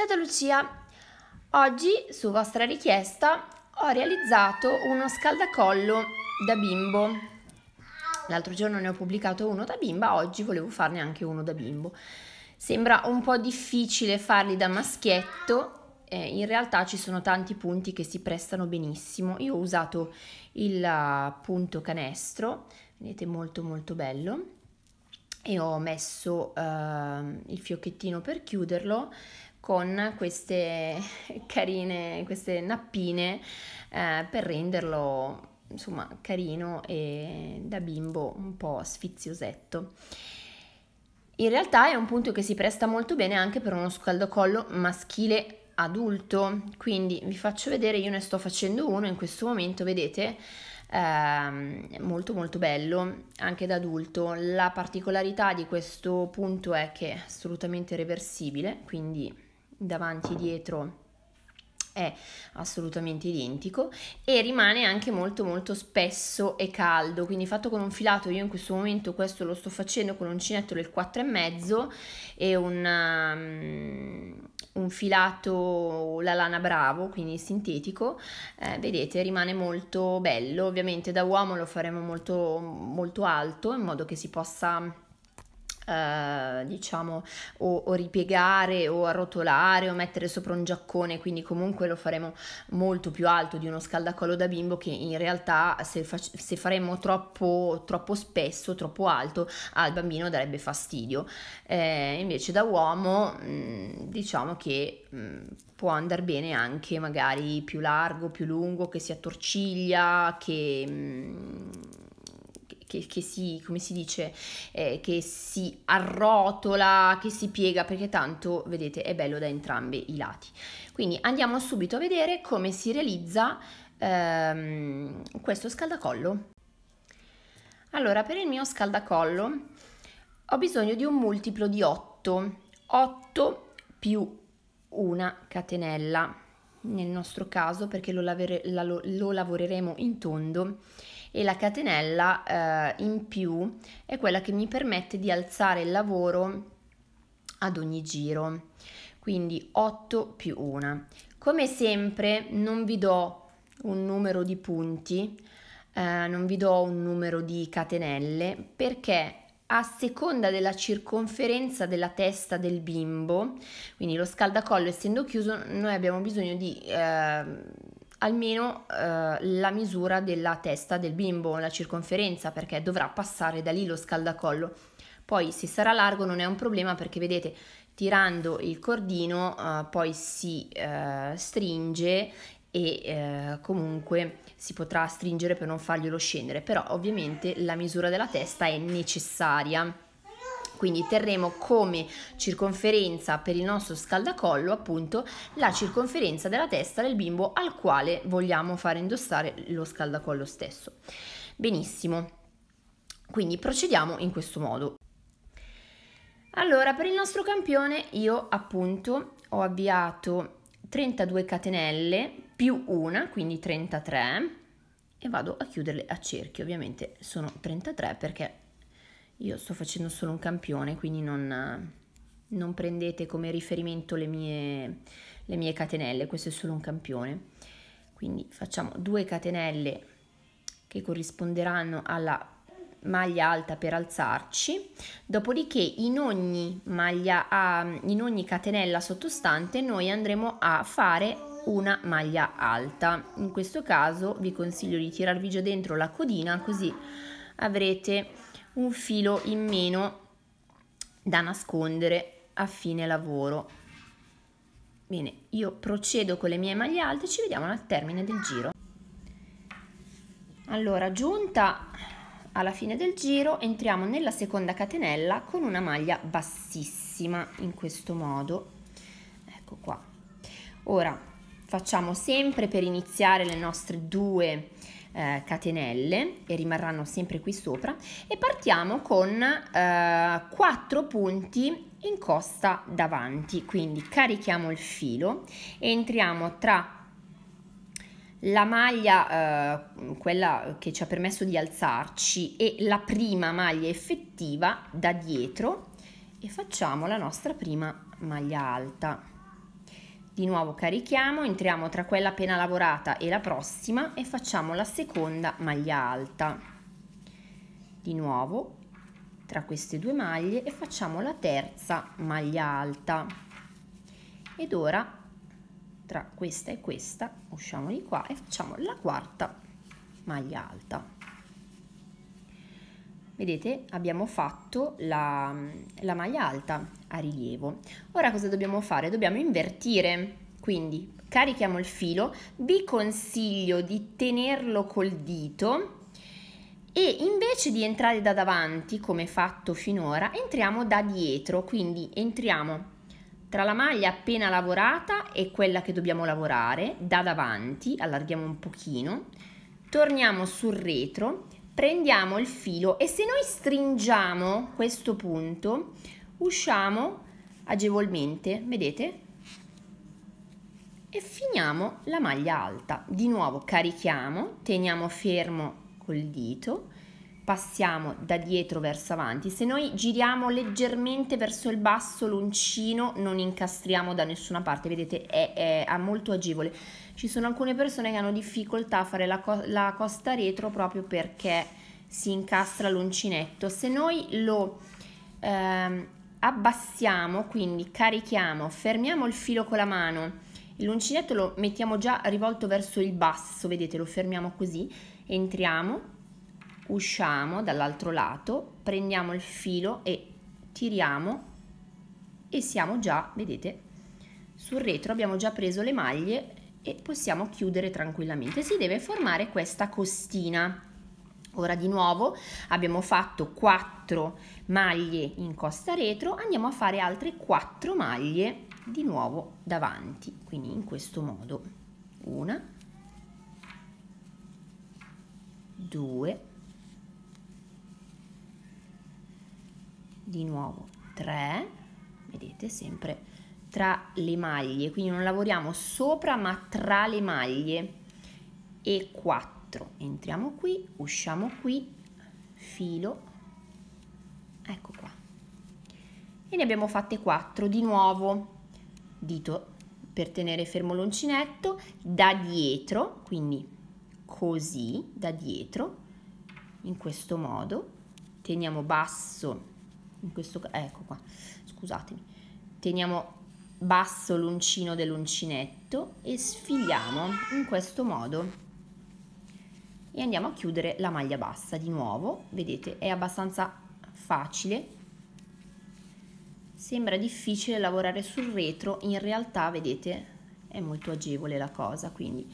Certo Lucia, oggi su vostra richiesta ho realizzato uno scaldacollo da bimbo. L'altro giorno ne ho pubblicato uno da bimba, oggi volevo farne anche uno da bimbo. Sembra un po' difficile farli da maschietto, eh, in realtà ci sono tanti punti che si prestano benissimo. Io ho usato il eh, punto canestro, vedete molto molto bello, e ho messo eh, il fiocchettino per chiuderlo, con queste carine, queste nappine eh, per renderlo insomma carino e da bimbo un po' sfiziosetto. In realtà è un punto che si presta molto bene anche per uno scaldocollo maschile adulto, quindi vi faccio vedere, io ne sto facendo uno in questo momento, vedete, eh, molto molto bello anche da adulto. La particolarità di questo punto è che è assolutamente reversibile, quindi davanti e dietro è assolutamente identico e rimane anche molto molto spesso e caldo quindi fatto con un filato io in questo momento questo lo sto facendo con un uncinetto del 4,5 e mezzo una, um, un filato la lana bravo quindi sintetico eh, vedete rimane molto bello ovviamente da uomo lo faremo molto molto alto in modo che si possa eh, diciamo o, o, ripiegare o arrotolare o mettere sopra un giaccone, quindi comunque lo faremo molto più alto di uno scaldacollo da bimbo che in realtà se, fac- se faremo troppo, troppo spesso, troppo alto, al bambino darebbe fastidio. Eh, invece da uomo mh, mm, diciamo che mh, mm, può andare bene anche magari più largo, più lungo, che si attorciglia, che... Mh, mm, che, che, si, come si dice, eh, che si arrotola, che si piega, perché tanto, vedete, è bello da entrambi i lati. Quindi andiamo subito a vedere come si realizza ehm, questo scaldacollo. Allora, per il mio scaldacollo ho bisogno di un multiplo di 8, 8 più una catenella nel nostro caso perché lo, lavere, la, lo, lo lavoreremo in tondo e la catenella eh, in più è quella che mi permette di alzare il lavoro ad ogni giro quindi 8 più 1 come sempre non vi do un numero di punti eh, non vi do un numero di catenelle perché a seconda della circonferenza della testa del bimbo, quindi lo scaldacollo essendo chiuso, noi abbiamo bisogno di eh, almeno eh, la misura della testa del bimbo, la circonferenza, perché dovrà passare da lì lo scaldacollo. Poi se sarà largo non è un problema perché vedete tirando il cordino eh, poi si eh, stringe e eh, comunque si potrà stringere per non farglielo scendere, però ovviamente la misura della testa è necessaria. Quindi terremo come circonferenza per il nostro scaldacollo appunto la circonferenza della testa del bimbo al quale vogliamo fare indossare lo scaldacollo stesso. Benissimo, quindi procediamo in questo modo. Allora, per il nostro campione io appunto ho avviato 32 catenelle più una, quindi 33, e vado a chiuderle a cerchio. Ovviamente sono 33 perché io sto facendo solo un campione, quindi non, eh, non prendete come riferimento le mie, le mie catenelle, questo è solo un campione. Quindi facciamo due catenelle che corrisponderanno alla maglia alta per alzarci, dopodiché in ogni, maglia, in ogni catenella sottostante noi andremo a fare una maglia alta. In questo caso vi consiglio di tirarvi giù dentro la codina così avrete un filo in meno da nascondere a fine lavoro. Bene, io procedo con le mie maglie alte, ci vediamo al termine del giro. Allora, giunta alla fine del giro, entriamo nella seconda catenella con una maglia bassissima, in questo modo. Ecco qua. Ora, facciamo sempre per iniziare le nostre due eh, catenelle e rimarranno sempre qui sopra e partiamo con eh, punti in costa davanti quindi carichiamo il filo entriamo tra la maglia eh, quella che ci ha permesso di alzarci e la prima maglia effettiva da dietro e facciamo la nostra prima maglia alta di nuovo carichiamo, entriamo tra quella appena lavorata e la prossima e facciamo la seconda maglia alta. Di nuovo tra queste due maglie e facciamo la terza maglia alta. Ed ora tra questa e questa usciamo di qua e facciamo la quarta maglia alta. Vedete abbiamo fatto la, la maglia alta a rilievo. Ora cosa dobbiamo fare? Dobbiamo invertire quindi carichiamo il filo, vi consiglio di tenerlo col dito e invece di entrare da davanti come fatto finora entriamo da dietro, quindi entriamo tra la maglia appena lavorata e quella che dobbiamo lavorare da davanti, allarghiamo un pochino, torniamo sul retro prendiamo il filo e se noi stringiamo questo punto usciamo agevolmente, vedete? E finiamo la maglia alta. Di nuovo carichiamo, teniamo fermo col dito passiamo da dietro verso avanti, se noi giriamo leggermente verso il basso l'uncino non incastriamo da nessuna parte, vedete è, è, è molto agevole. Ci sono alcune persone che hanno difficoltà a fare la, co la costa retro proprio perché si incastra l'uncinetto. Se noi lo ehm, abbassiamo, quindi carichiamo, fermiamo il filo con la mano, l'uncinetto lo mettiamo già rivolto verso il basso, vedete lo fermiamo così, entriamo usciamo dall'altro lato, prendiamo il filo e tiriamo e siamo già, vedete, sul retro abbiamo già preso le maglie e possiamo chiudere tranquillamente. Si deve formare questa costina. Ora di nuovo abbiamo fatto 4 maglie in costa retro, andiamo a fare altre 4 maglie di nuovo davanti, quindi in questo modo. Una, due, di nuovo 3, vedete sempre tra le maglie, quindi non lavoriamo sopra ma tra le maglie e 4, entriamo qui, usciamo qui, filo, ecco qua e ne abbiamo fatte 4 di nuovo dito per tenere fermo l'uncinetto da dietro quindi così da dietro in questo modo teniamo basso in questo caso, ecco qua, scusatemi, teniamo basso l'uncino dell'uncinetto e sfigliamo in questo modo e andiamo a chiudere la maglia bassa di nuovo, vedete è abbastanza facile, sembra difficile lavorare sul retro, in realtà vedete è molto agevole la cosa, quindi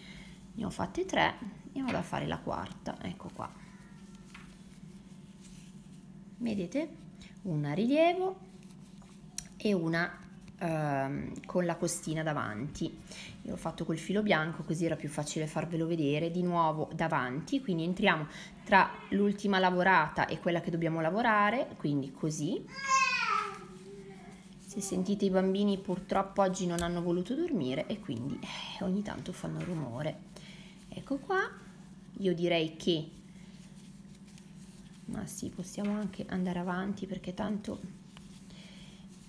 ne ho fatte tre e vado a fare la quarta, ecco qua vedete una rilievo e una ehm, con la costina davanti io l'ho fatto col filo bianco così era più facile farvelo vedere di nuovo davanti quindi entriamo tra l'ultima lavorata e quella che dobbiamo lavorare quindi così se sentite i bambini purtroppo oggi non hanno voluto dormire e quindi eh, ogni tanto fanno rumore ecco qua io direi che ma sì, possiamo anche andare avanti perché tanto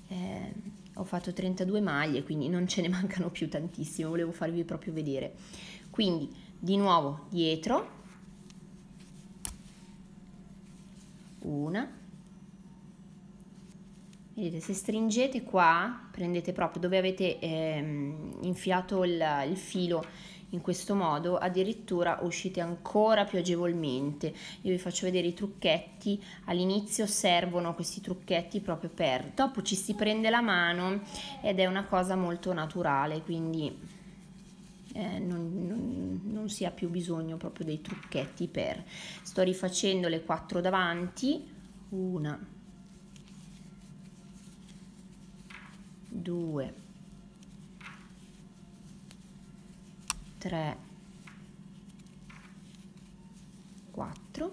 eh, ho fatto 32 maglie, quindi non ce ne mancano più tantissime, volevo farvi proprio vedere. Quindi di nuovo dietro, una, vedete se stringete qua, prendete proprio dove avete ehm, infilato il, il filo in questo modo addirittura uscite ancora più agevolmente io vi faccio vedere i trucchetti all'inizio servono questi trucchetti proprio per dopo ci si prende la mano ed è una cosa molto naturale quindi eh, non, non, non, si ha più bisogno proprio dei trucchetti per sto rifacendo le quattro davanti una due 3 4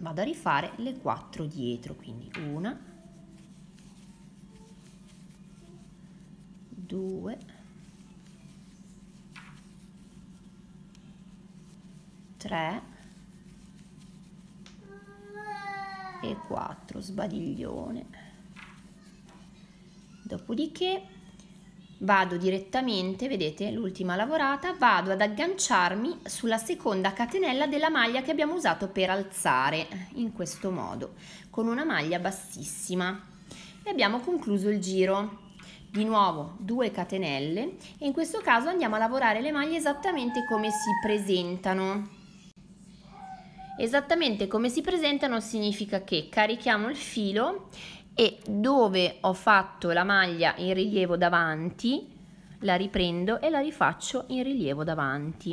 vado a rifare le 4 dietro quindi 1 2 3 e 4 sbadiglione dopodiché vado direttamente, vedete l'ultima lavorata, vado ad agganciarmi sulla seconda catenella della maglia che abbiamo usato per alzare, in questo modo, con una maglia bassissima. E abbiamo concluso il giro. Di nuovo 2 catenelle e in questo caso andiamo a lavorare le maglie esattamente come si presentano. Esattamente come si presentano significa che carichiamo il filo e dove ho fatto la maglia in rilievo davanti la riprendo e la rifaccio in rilievo davanti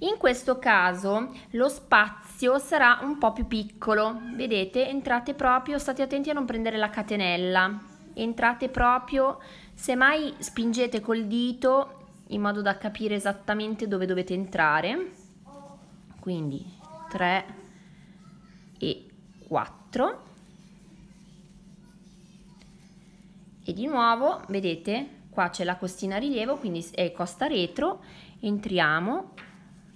in questo caso lo spazio sarà un po più piccolo vedete entrate proprio state attenti a non prendere la catenella entrate proprio semmai spingete col dito in modo da capire esattamente dove dovete entrare quindi 3 e 4 e di nuovo vedete qua c'è la costina rilievo quindi è costa retro entriamo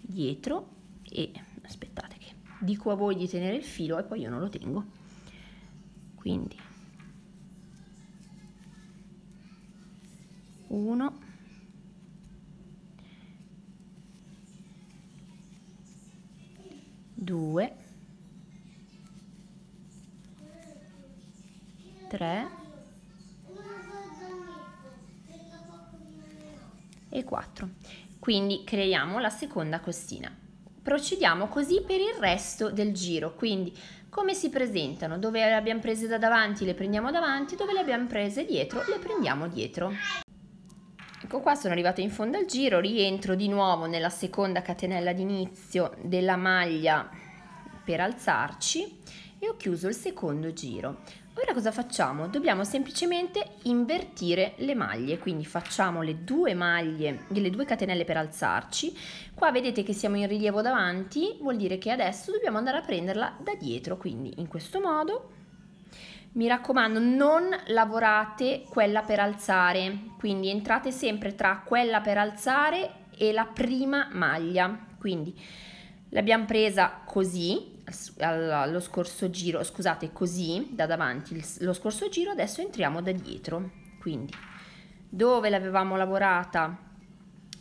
dietro e aspettate che dico a voi di tenere il filo e poi io non lo tengo quindi 1 2 3 e 4. Quindi creiamo la seconda costina. Procediamo così per il resto del giro, quindi come si presentano, dove le abbiamo prese da davanti le prendiamo davanti, dove le abbiamo prese dietro le prendiamo dietro. Ecco qua sono arrivata in fondo al giro, rientro di nuovo nella seconda catenella d'inizio della maglia per alzarci e ho chiuso il secondo giro. Ora cosa facciamo? Dobbiamo semplicemente invertire le maglie, quindi facciamo le due maglie, le due catenelle per alzarci. Qua vedete che siamo in rilievo davanti, vuol dire che adesso dobbiamo andare a prenderla da dietro, quindi in questo modo. Mi raccomando, non lavorate quella per alzare, quindi entrate sempre tra quella per alzare e la prima maglia. Quindi l'abbiamo presa così, allo scorso giro, scusate, così da davanti lo scorso giro, adesso entriamo da dietro. Quindi dove l'avevamo lavorata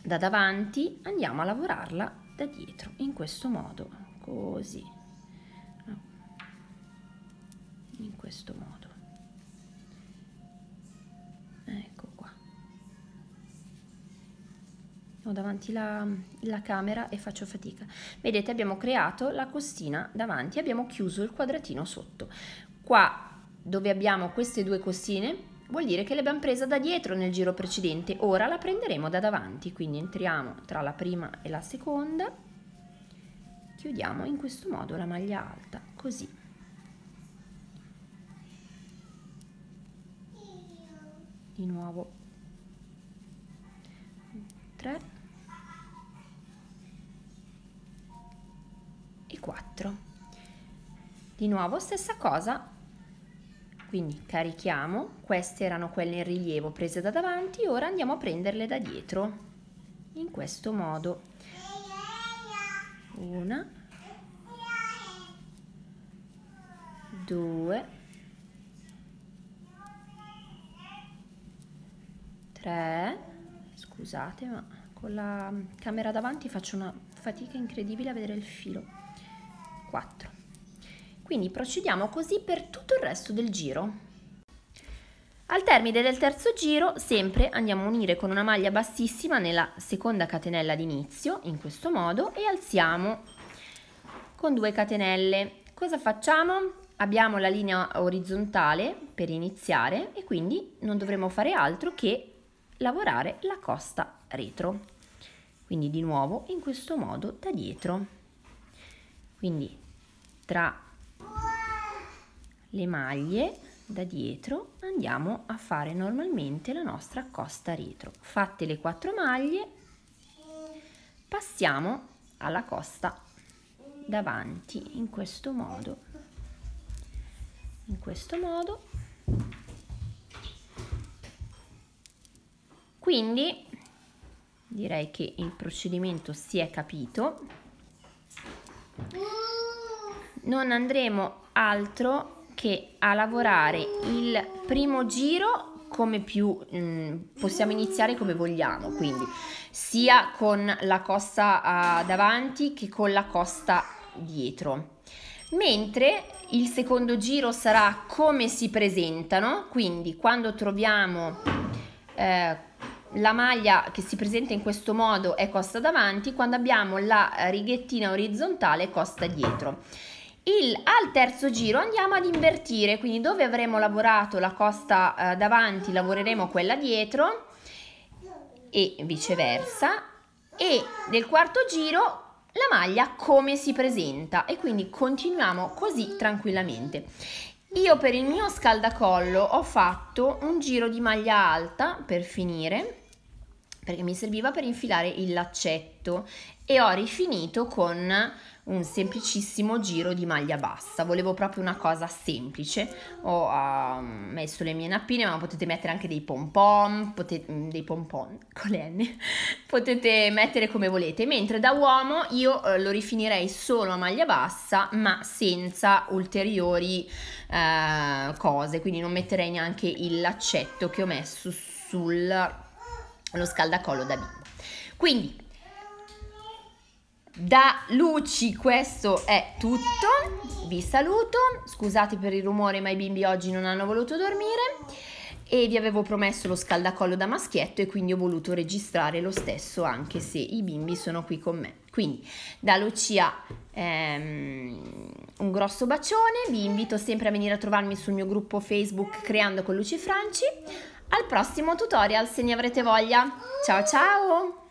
da davanti, andiamo a lavorarla da dietro, in questo modo, così. In questo modo. ho davanti la, la camera e faccio fatica vedete abbiamo creato la costina davanti abbiamo chiuso il quadratino sotto qua dove abbiamo queste due costine vuol dire che le abbiamo presa da dietro nel giro precedente, ora la prenderemo da davanti, quindi entriamo tra la prima e la seconda, chiudiamo in questo modo la maglia alta, così. Di nuovo 3 4 di nuovo stessa cosa quindi carichiamo queste erano quelle in rilievo prese da davanti ora andiamo a prenderle da dietro in questo modo una due tre scusate ma con la camera davanti faccio una fatica incredibile a vedere il filo 4. Quindi procediamo così per tutto il resto del giro. Al termine del terzo giro sempre andiamo a unire con una maglia bassissima nella seconda catenella d'inizio, in questo modo, e alziamo con due catenelle. Cosa facciamo? Abbiamo la linea orizzontale per iniziare e quindi non dovremo fare altro che lavorare la costa retro. Quindi di nuovo in questo modo da dietro quindi tra le maglie da dietro andiamo a fare normalmente la nostra costa retro fatte le 4 maglie passiamo alla costa davanti in questo modo in questo modo quindi direi che il procedimento si è capito non andremo altro che a lavorare il primo giro come più mh, mm, possiamo iniziare come vogliamo quindi sia con la costa uh, davanti che con la costa dietro mentre il secondo giro sarà come si presentano quindi quando troviamo eh, la maglia che si presenta in questo modo è costa davanti quando abbiamo la eh, righettina orizzontale costa dietro il, al terzo giro andiamo ad invertire, quindi dove avremo lavorato la costa eh, davanti lavoreremo quella dietro e viceversa e nel quarto giro la maglia come si presenta e quindi continuiamo così tranquillamente. Io per il mio scaldacollo ho fatto un giro di maglia alta per finire perché mi serviva per infilare il laccetto e ho rifinito con un semplicissimo giro di maglia bassa volevo proprio una cosa semplice ho uh, messo le mie nappine ma potete mettere anche dei pompon potete, mm, dei pompon con le N potete mettere come volete mentre da uomo io uh, lo rifinirei solo a maglia bassa ma senza ulteriori uh, cose quindi non metterei neanche il laccetto che ho messo sul lo scaldacollo da bimbo. Quindi da Luci questo è tutto, vi saluto, scusate per il rumore ma i bimbi oggi non hanno voluto dormire e vi avevo promesso lo scaldacollo da maschietto e quindi ho voluto registrare lo stesso anche se i bimbi sono qui con me. Quindi da Lucia ehm, un grosso bacione, vi invito sempre a venire a trovarmi sul mio gruppo Facebook Creando con Luci Franci. Al prossimo tutorial se ne avrete voglia. Ciao ciao!